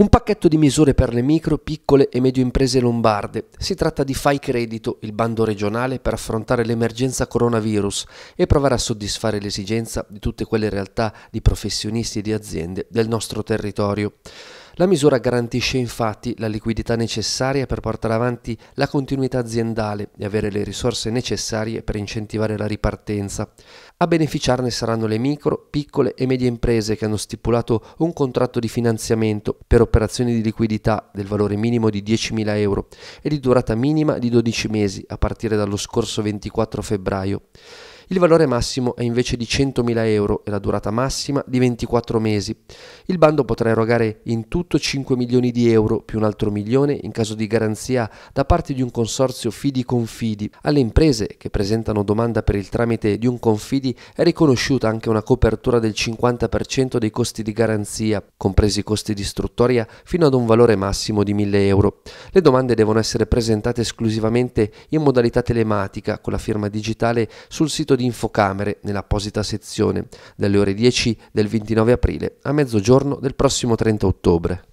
Un pacchetto di misure per le micro, piccole e medie imprese lombarde. Si tratta di Fai Credito, il bando regionale per affrontare l'emergenza coronavirus e provare a soddisfare l'esigenza di tutte quelle realtà di professionisti e di aziende del nostro territorio. La misura garantisce infatti la liquidità necessaria per portare avanti la continuità aziendale e avere le risorse necessarie per incentivare la ripartenza. A beneficiarne saranno le micro, piccole e medie imprese che hanno stipulato un contratto di finanziamento per operazioni di liquidità del valore minimo di 10.000 euro e di durata minima di 12 mesi a partire dallo scorso 24 febbraio. Il valore massimo è invece di 100.000 euro e la durata massima di 24 mesi. Il bando potrà erogare in tutto 5 milioni di euro più un altro milione in caso di garanzia da parte di un consorzio Fidi Confidi. Alle imprese che presentano domanda per il tramite di un Confidi è riconosciuta anche una copertura del 50% dei costi di garanzia, compresi i costi di istruttoria, fino ad un valore massimo di 1.000 euro. Le domande devono essere presentate esclusivamente in modalità telematica con la firma digitale sul sito di di infocamere nell'apposita sezione dalle ore 10 del 29 aprile a mezzogiorno del prossimo 30 ottobre.